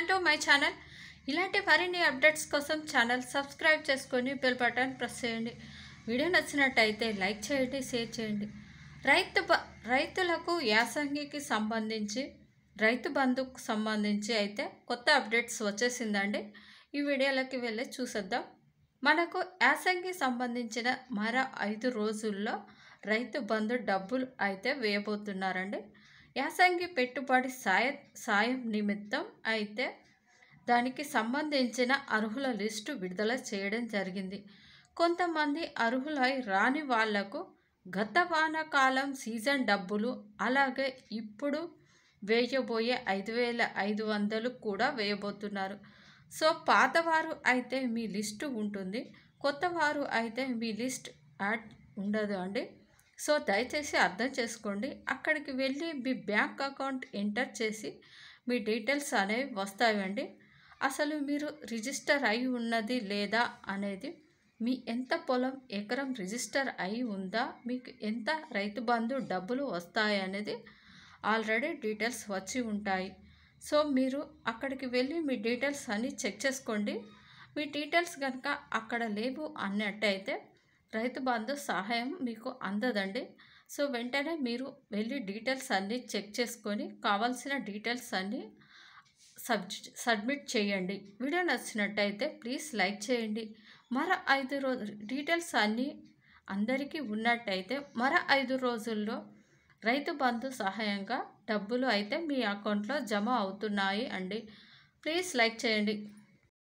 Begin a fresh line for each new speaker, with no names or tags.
welcome to my channel ఇలాంటి మరిన్ని updates కోసం ఛానల్ సబ్స్క్రైబ్ చేసుకొని బెల్ బటన్ ప్రెస్ చేయండి వీడియో నచ్చినట్టయితే లైక్ చేయండి షేర్ చేయండి రైతు రైతులకు యాసంగికి సంబంధించి రైతు బంధుకు సంబంధించి అయితే కొత్త అప్డేట్స్ వచ్చేసిందండి ఈ వీడియోలోకి వెళ్ళి చూసేద్దాం మనకు యాసంగి సంబంధించిన మరో ఐదు రోజుల్లో రైతు బంధు డబ్బులు అయితే వేయబోతున్నారండి యాసంగి పెట్టుబడి సాయ సాయం నిమిత్తం అయితే దానికి సంబంధించిన అర్హుల లిస్టు విడుదల చేయడం జరిగింది కొంతమంది అర్హులై రాని వాళ్లకు గత వానకాలం సీజన్ డబ్బులు అలాగే ఇప్పుడు వేయబోయే ఐదు వేల ఐదు వందలు కూడా వేయబోతున్నారు సో పాతవారు అయితే మీ లిస్టు ఉంటుంది కొత్తవారు అయితే మీ లిస్ట్ యాడ్ ఉండదు అండి సో దయచేసి అర్థం చేసుకోండి అక్కడికి వెళ్ళి మీ బ్యాంక్ అకౌంట్ ఎంటర్ చేసి మీ డీటెయిల్స్ అనేవి వస్తాయండి అసలు మీరు రిజిస్టర్ అయి ఉన్నది లేదా అనేది మీ ఎంత పొలం ఎకరం రిజిస్టర్ అయి ఉందా మీకు ఎంత రైతు బంధు డబ్బులు వస్తాయనేది ఆల్రెడీ డీటెయిల్స్ వచ్చి ఉంటాయి సో మీరు అక్కడికి వెళ్ళి మీ డీటెయిల్స్ అన్నీ చెక్ చేసుకోండి మీ డీటెయిల్స్ కనుక అక్కడ లేవు అన్నట్టయితే రైతు బంధు సహాయం మీకు అందదండి సో వెంటనే మీరు వెళ్ళి డీటెయిల్స్ అన్నీ చెక్ చేసుకొని కావాల్సిన డీటెయిల్స్ అన్నీ సబ్ సబ్మిట్ చేయండి వీడియో నచ్చినట్టయితే ప్లీజ్ లైక్ చేయండి మరో ఐదు రోజు డీటెయిల్స్ అన్నీ అందరికీ ఉన్నట్టయితే మరో ఐదు రోజుల్లో రైతు బంధు సహాయంగా డబ్బులు అయితే మీ అకౌంట్లో జమ అవుతున్నాయి అండి ప్లీజ్ లైక్ చేయండి